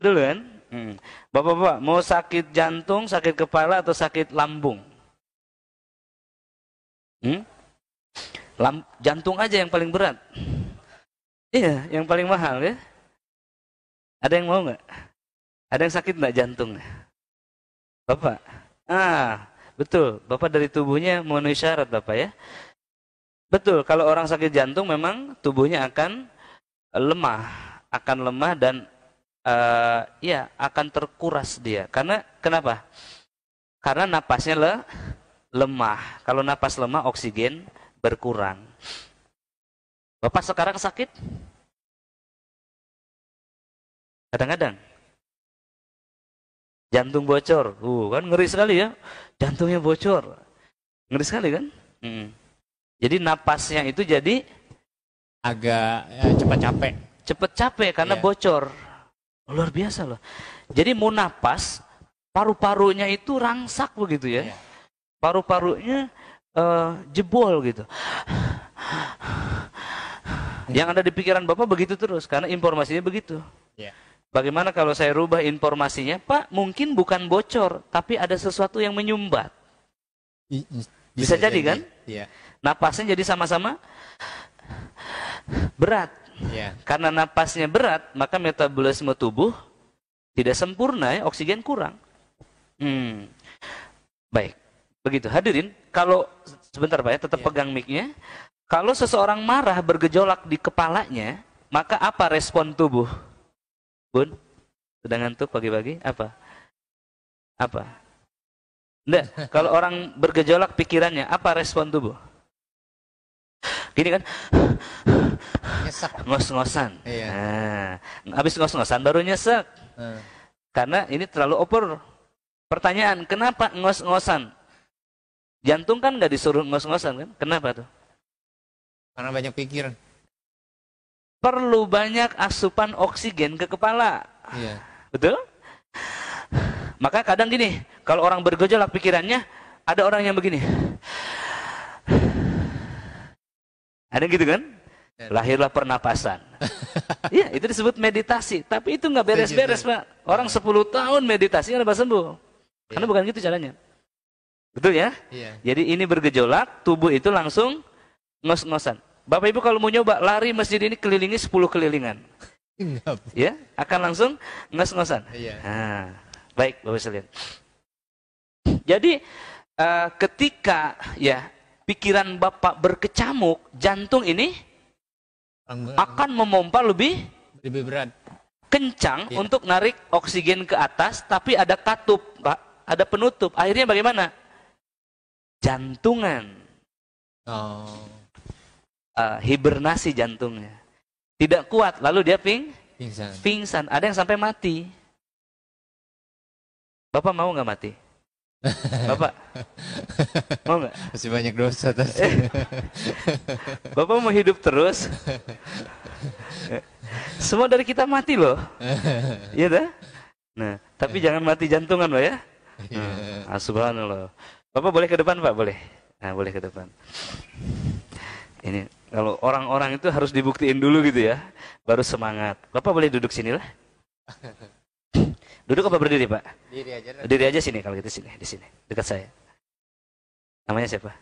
dulu kan? Hmm. Bapak-bapak mau sakit jantung, sakit kepala atau sakit lambung? Hmm? Lam jantung aja yang paling berat. Iya, yang paling mahal ya. Ada yang mau nggak? Ada yang sakit nggak jantung? Bapak? Ah, betul. Bapak dari tubuhnya memenuhi syarat Bapak ya. Betul, kalau orang sakit jantung memang tubuhnya akan lemah, akan lemah dan uh, ya akan terkuras dia. Karena kenapa? Karena napasnya le, lemah. Kalau napas lemah oksigen berkurang. Bapak sekarang sakit? Kadang-kadang jantung bocor, uh kan ngeri sekali ya, jantungnya bocor, ngeri sekali kan? Mm. Jadi napasnya itu jadi agak ya, cepat capek. Cepat capek karena yeah. bocor. Luar biasa loh. Jadi mau napas, paru-parunya itu rangsak begitu ya. Iya. Paru-parunya uh, jebol gitu. Yang ada di pikiran Bapak begitu terus karena informasinya begitu. Iya. Bagaimana kalau saya rubah informasinya, Pak? Mungkin bukan bocor, tapi ada sesuatu yang menyumbat. Bisa, jadi, kan? Iya. Napasnya jadi sama-sama berat. Yeah. Karena napasnya berat, maka metabolisme tubuh tidak sempurna, ya, oksigen kurang. Hmm. Baik, begitu. Hadirin, kalau sebentar Pak ya, tetap yeah. pegang micnya. Kalau seseorang marah bergejolak di kepalanya, maka apa respon tubuh? Bun, sedang ngantuk pagi-pagi? Apa? Apa? Nggak, kalau orang bergejolak pikirannya, apa respon tubuh? Gini kan? ngos-ngosan. Iya. Nah, habis ngos-ngosan baru nyesek. Uh. Karena ini terlalu over. Pertanyaan, kenapa ngos-ngosan? Jantung kan nggak disuruh ngos-ngosan kan? Kenapa tuh? Karena banyak pikiran. Perlu banyak asupan oksigen ke kepala. Iya. Betul? Maka kadang gini, kalau orang bergejolak pikirannya, ada orang yang begini. Ada gitu kan? Iya. lahirlah pernapasan. Iya, itu disebut meditasi. Tapi itu nggak iya, beres-beres, iya, Pak. Orang 10 tahun meditasi nggak sembuh. Karena bukan gitu caranya. Betul ya? Jadi ini bergejolak, tubuh itu langsung ngos-ngosan. Bapak Ibu kalau mau nyoba lari masjid ini kelilingi 10 kelilingan. ya, akan langsung ngos-ngosan. Iya. Nah, baik Bapak sekalian. Jadi uh, ketika ya pikiran Bapak berkecamuk, jantung ini akan memompa lebih lebih berat kencang ya. untuk narik oksigen ke atas tapi ada katup pak ada penutup akhirnya bagaimana jantungan oh. uh, hibernasi jantungnya tidak kuat lalu dia ping pingsan pingsan ada yang sampai mati bapak mau nggak mati Bapak, mau nggak? Masih banyak dosa tadi. Eh. Bapak mau hidup terus? Semua dari kita mati loh. Iya dah? Nah, tapi iya. jangan mati jantungan loh ya. Yeah. Nah, ah, subhanallah. Bapak boleh ke depan Pak, boleh. Nah, boleh ke depan. Ini kalau orang-orang itu harus dibuktiin dulu gitu ya, baru semangat. Bapak boleh duduk sinilah. Duduk apa berdiri, Pak? Diri aja. Diri aja sini kalau gitu sini, di sini, dekat saya. Namanya siapa?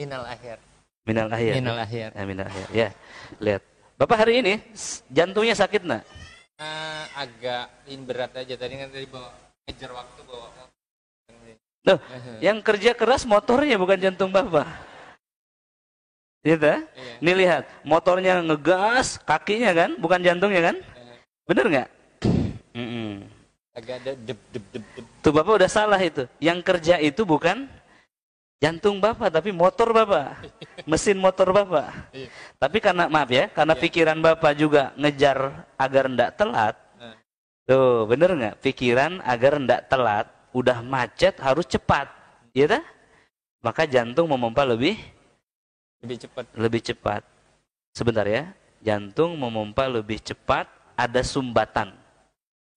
Minal Akhir. Minal Akhir. Minal Akhir. Ya, Minal Akhir. Ya. Lihat. Bapak hari ini jantungnya sakit nak? Uh, eh, agak in berat aja tadi kan tadi bawa ngejar waktu bawa Loh, eh, yang kerja keras motornya bukan jantung Bapak. Gitu? Iya. Nih lihat, motornya ngegas, kakinya kan, bukan jantungnya kan? Bener nggak? Agak Tuh Bapak udah salah itu. Yang kerja itu bukan jantung Bapak, tapi motor Bapak. Mesin motor Bapak. Iya. Tapi karena, maaf ya, karena iya. pikiran Bapak juga ngejar agar ndak telat. Nah. Tuh, bener nggak? Pikiran agar ndak telat, udah macet harus cepat. ya? ta? Maka jantung memompa lebih lebih cepat. Lebih cepat. Sebentar ya. Jantung memompa lebih cepat ada sumbatan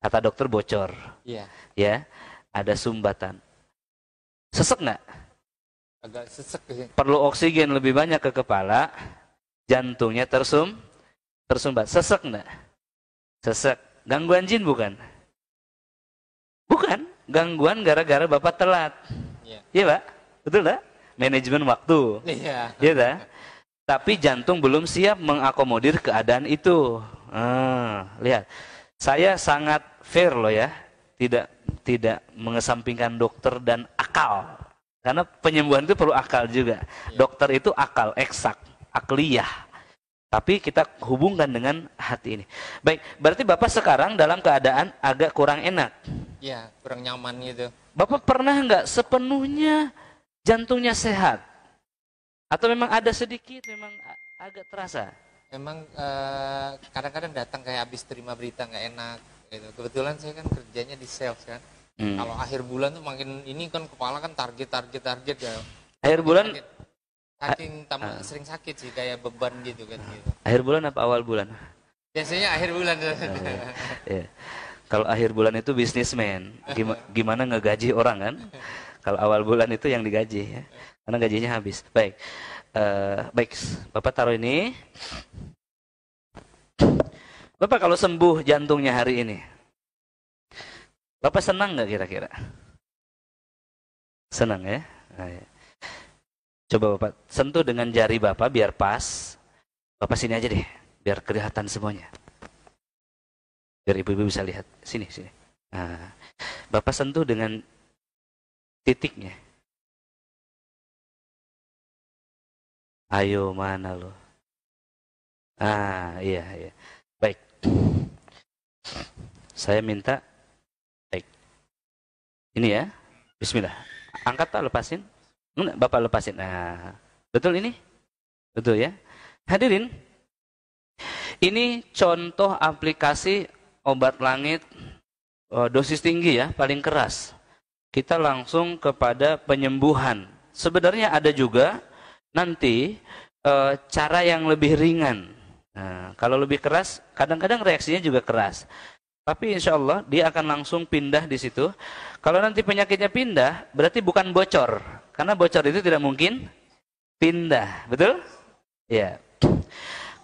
kata dokter bocor. ya, Ya, ada sumbatan. Sesek nggak? Agak sesek sih. Perlu oksigen lebih banyak ke kepala, jantungnya tersum, tersumbat. Sesek nggak? Sesek. Gangguan jin bukan? Bukan. Gangguan gara-gara bapak telat. Iya, ya, pak. Betul nggak? Manajemen waktu. Iya. Iya tak? Tapi jantung belum siap mengakomodir keadaan itu. Ah, lihat saya sangat fair loh ya, tidak tidak mengesampingkan dokter dan akal. Karena penyembuhan itu perlu akal juga. Iya. Dokter itu akal, eksak, akliyah. Tapi kita hubungkan dengan hati ini. Baik, berarti Bapak sekarang dalam keadaan agak kurang enak. Ya, kurang nyaman gitu. Bapak pernah nggak sepenuhnya jantungnya sehat? Atau memang ada sedikit, memang agak terasa? emang eh, kadang-kadang uh, datang kayak habis terima berita nggak enak gitu. Kebetulan saya kan kerjanya di sales kan. Hmm. Kalau akhir bulan tuh makin ini kan kepala kan target target target ya. Akhir bulan saking tamu uh, ah. sering sakit sih kayak beban gitu kan gitu. Ah. Akhir bulan apa awal bulan? Biasanya akhir bulan. Oh, iya. Kalau akhir bulan itu bisnismen, gimana, gimana ngegaji orang kan? Kalau awal bulan itu yang digaji ya. Karena gajinya habis. Baik. Eh, baik, Bapak taruh ini. Bapak kalau sembuh jantungnya hari ini, Bapak senang nggak kira-kira? Senang ya? Nah, ya? Coba Bapak sentuh dengan jari Bapak biar pas. Bapak sini aja deh, biar kelihatan semuanya. Biar ibu-ibu bisa lihat. Sini, sini. Nah, Bapak sentuh dengan titiknya. Ayo mana lo? Ah iya iya. Baik. Saya minta baik. Ini ya. Bismillah. Angkat Pak lepasin. Bapak lepasin. Nah, betul ini? Betul ya. Hadirin, ini contoh aplikasi obat langit eh, dosis tinggi ya, paling keras. Kita langsung kepada penyembuhan. Sebenarnya ada juga nanti e, cara yang lebih ringan. Nah, kalau lebih keras, kadang-kadang reaksinya juga keras. Tapi insya Allah dia akan langsung pindah di situ. Kalau nanti penyakitnya pindah, berarti bukan bocor. Karena bocor itu tidak mungkin pindah. Betul? Ya.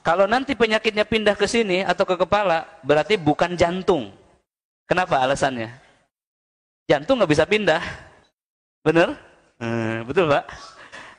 Kalau nanti penyakitnya pindah ke sini atau ke kepala, berarti bukan jantung. Kenapa alasannya? Jantung nggak bisa pindah. Bener? Hmm, betul Pak?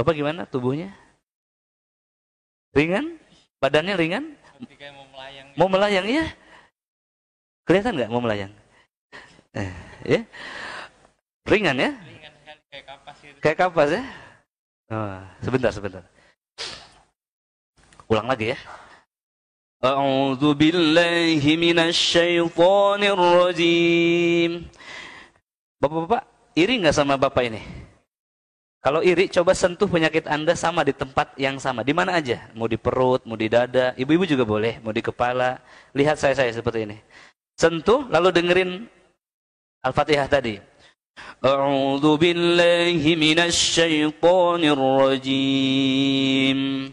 Bapak gimana tubuhnya? Ringan? Badannya ringan? mau melayang. Gitu. Mau melayang ya? Kelihatan nggak mau melayang? Eh, ya? Ringan ya? Ringan kayak kapas gitu. Kayak kapas ya? Oh, sebentar, sebentar. Ulang lagi ya. أعوذ بالله من الشيطان الرجيم Bapak-bapak, iri nggak sama bapak ini? Kalau iri, coba sentuh penyakit Anda sama di tempat yang sama. Di mana aja? Mau di perut, mau di dada, ibu-ibu juga boleh, mau di kepala. Lihat saya-saya seperti ini. Sentuh, lalu dengerin Al-Fatihah tadi. أعوذ billahi من الشيطان الرجيم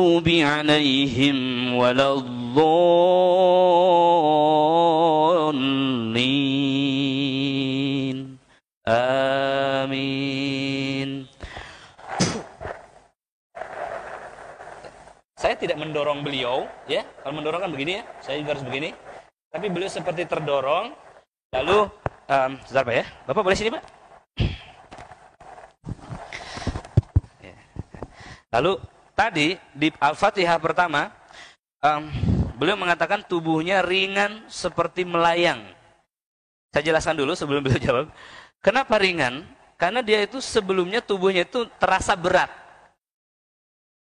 المغضوب عليهم ولا الضالين آمين Saya tidak mendorong beliau, ya. Kalau mendorong kan begini ya, saya juga harus begini. Tapi beliau seperti terdorong, lalu, um, sebentar Pak ya, Bapak boleh sini Pak? Ya. Lalu tadi di Al-Fatihah pertama um, beliau mengatakan tubuhnya ringan seperti melayang. Saya jelaskan dulu sebelum beliau jawab. Kenapa ringan? Karena dia itu sebelumnya tubuhnya itu terasa berat.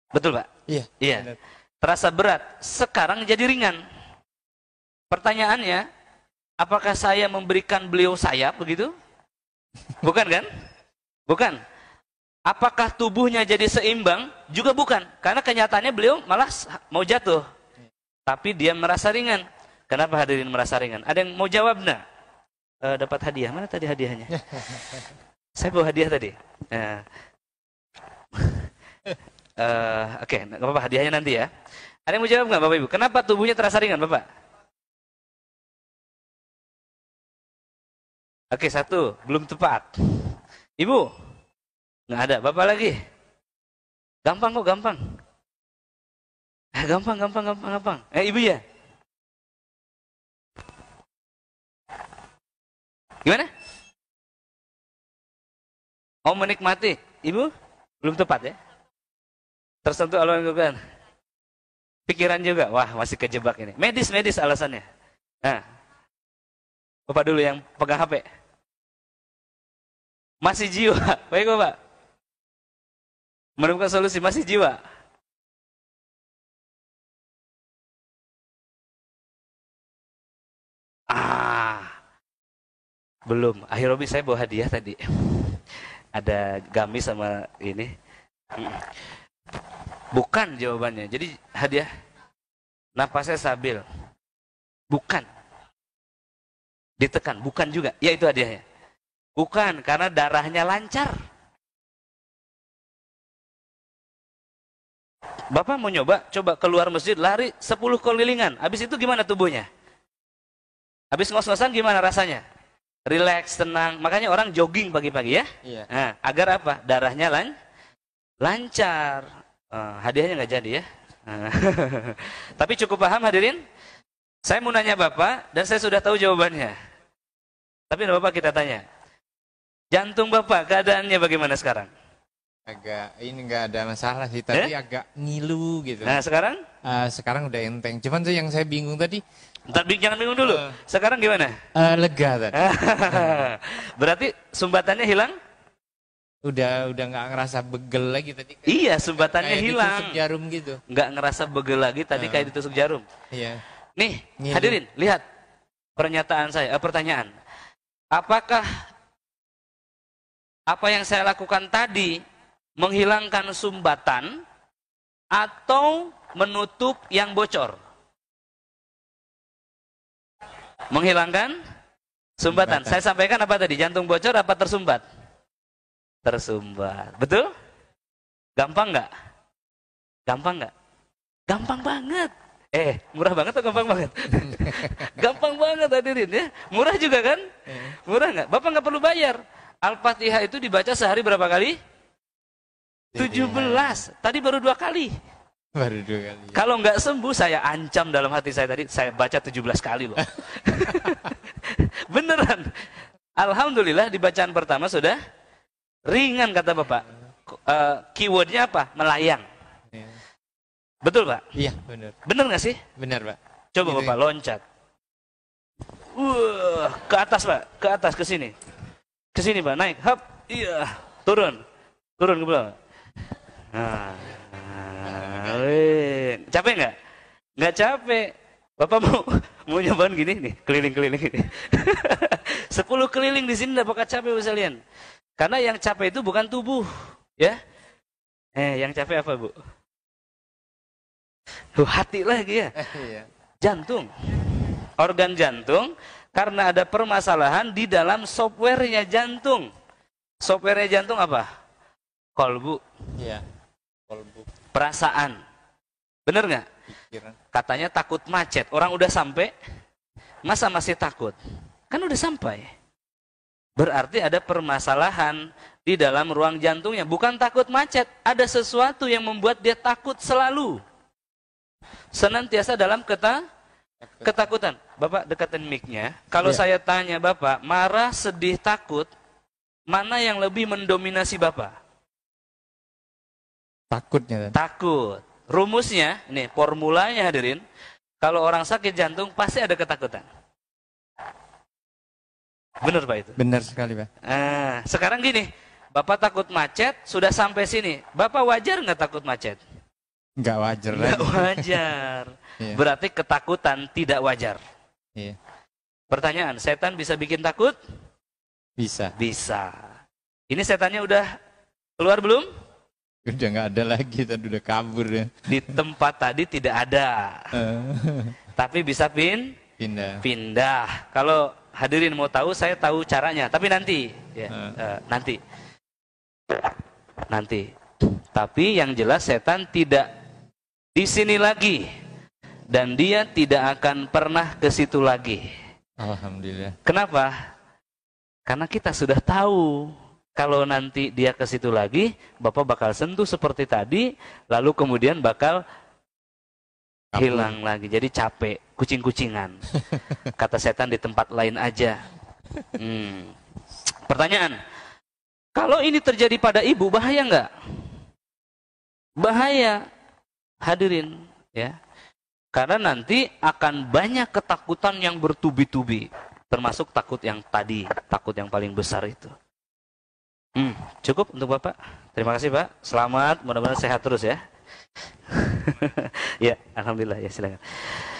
Betul, Pak? Iya. Iya. Terasa berat, sekarang jadi ringan. Pertanyaannya, apakah saya memberikan beliau sayap begitu? Bukan kan? Bukan. Apakah tubuhnya jadi seimbang? Juga bukan. Karena kenyataannya beliau malah mau jatuh. Tapi dia merasa ringan. Kenapa hadirin merasa ringan? Ada yang mau jawab nah? E, dapat hadiah. Mana tadi hadiahnya? Saya bawa hadiah tadi. E, e, Oke, okay, nggak apa-apa hadiahnya nanti ya. Ada yang mau jawab nggak, Bapak Ibu? Kenapa tubuhnya terasa ringan, Bapak? Oke, okay, satu. Belum tepat. Ibu, Nggak ada. Bapak lagi? Gampang kok, gampang. Eh, gampang, gampang, gampang, gampang. Eh, ibu ya? Gimana? Mau menikmati? Ibu? Belum tepat ya? Tersentuh Allah yang Pikiran juga. Wah, masih kejebak ini. Medis-medis alasannya. Nah. Bapak dulu yang pegang HP. Masih jiwa. Baik, Bapak menemukan solusi masih jiwa. Ah, belum. Akhir Robi saya bawa hadiah tadi. Ada gamis sama ini. Bukan jawabannya. Jadi hadiah napasnya stabil. Bukan. Ditekan, bukan juga. Ya itu hadiahnya. Bukan, karena darahnya lancar. Bapak mau nyoba, coba keluar masjid, lari 10 kelilingan. Habis itu gimana tubuhnya? Habis ngos-ngosan gimana rasanya? Relax, tenang. Makanya orang jogging pagi-pagi ya. Iya. Nah, agar apa? Darahnya lan lancar. Uh, hadiahnya nggak jadi ya. Uh, Tapi cukup paham hadirin? Saya mau nanya Bapak dan saya sudah tahu jawabannya. Tapi Bapak kita tanya. Jantung Bapak keadaannya bagaimana sekarang? agak ini nggak ada masalah sih tapi eh? agak ngilu gitu nah sekarang uh, sekarang udah enteng cuman sih yang saya bingung tadi tapi uh, jangan bingung dulu. Uh, sekarang gimana? Uh, lega tadi. Berarti sumbatannya hilang? Udah udah nggak ngerasa begel lagi tadi. kayak, Iya, sumbatannya kayak hilang. Ditusuk jarum gitu. Nggak ngerasa begel lagi tadi uh, kayak ditusuk jarum. Iya. Nih, Ngilu. hadirin, lihat pernyataan saya, eh, pertanyaan. Apakah apa yang saya lakukan tadi menghilangkan sumbatan atau menutup yang bocor. Menghilangkan sumbatan. Saya sampaikan apa tadi? Jantung bocor apa tersumbat? Tersumbat. Betul? Gampang nggak? Gampang nggak? Gampang banget. Eh, murah banget atau gampang banget? gampang banget hadirin ya. Murah juga kan? Eh. Murah nggak? Bapak nggak perlu bayar. Al-Fatihah itu dibaca sehari berapa kali? 17. Tadi baru dua kali. Baru dua kali. Ya. Kalau nggak sembuh saya ancam dalam hati saya tadi saya baca 17 kali loh. Beneran. Alhamdulillah di bacaan pertama sudah ringan kata Bapak. Uh, keywordnya apa? Melayang. Iya. Betul Pak? Iya benar. Benar nggak sih? Benar Pak. Coba Gini. Gitu Bapak ya. loncat. Uh, ke atas Pak, ke atas ke sini. Ke sini Pak, naik. hop. Iya, turun. Turun ke belakang Ah, ah capek nggak? Nggak capek. Bapak mau mau nyobain gini nih, keliling-keliling ini. Sepuluh keliling di sini apakah capek kalian. Karena yang capek itu bukan tubuh, ya. Eh, yang capek apa, Bu? tuh hati lagi ya. Eh, iya. Jantung. Organ jantung karena ada permasalahan di dalam softwarenya jantung. Softwarenya jantung apa? Kolbu. Iya perasaan bener nggak iya. katanya takut macet orang udah sampai masa masih takut kan udah sampai berarti ada permasalahan di dalam ruang jantungnya bukan takut macet ada sesuatu yang membuat dia takut selalu senantiasa dalam keta ketakutan bapak dekatin micnya kalau ya. saya tanya bapak marah sedih takut mana yang lebih mendominasi bapak Takutnya. Takut. Rumusnya, nih formulanya hadirin. Kalau orang sakit jantung pasti ada ketakutan. Benar Pak itu? Benar sekali Pak. Nah, sekarang gini, Bapak takut macet, sudah sampai sini. Bapak wajar nggak takut macet? Nggak wajar. Nggak lagi. wajar. yeah. Berarti ketakutan tidak wajar. Yeah. Pertanyaan, setan bisa bikin takut? Bisa. Bisa. Ini setannya udah keluar belum? Udah nggak ada lagi, tadi udah kabur ya. Di tempat tadi tidak ada. Eh. Tapi bisa pin? Pindah. Pindah. Kalau hadirin mau tahu, saya tahu caranya. Tapi nanti, ya, uh. nanti, nanti. Tapi yang jelas setan tidak di sini lagi dan dia tidak akan pernah ke situ lagi. Alhamdulillah. Kenapa? Karena kita sudah tahu kalau nanti dia ke situ lagi, Bapak bakal sentuh seperti tadi, lalu kemudian bakal hilang lagi. Jadi capek, kucing-kucingan. Kata setan di tempat lain aja. Hmm. Pertanyaan, kalau ini terjadi pada ibu, bahaya nggak? Bahaya, hadirin, ya. Karena nanti akan banyak ketakutan yang bertubi-tubi, termasuk takut yang tadi, takut yang paling besar itu. Hmm, cukup untuk Bapak. Terima kasih Pak. Selamat, mudah-mudahan sehat terus ya. ya, alhamdulillah ya silakan.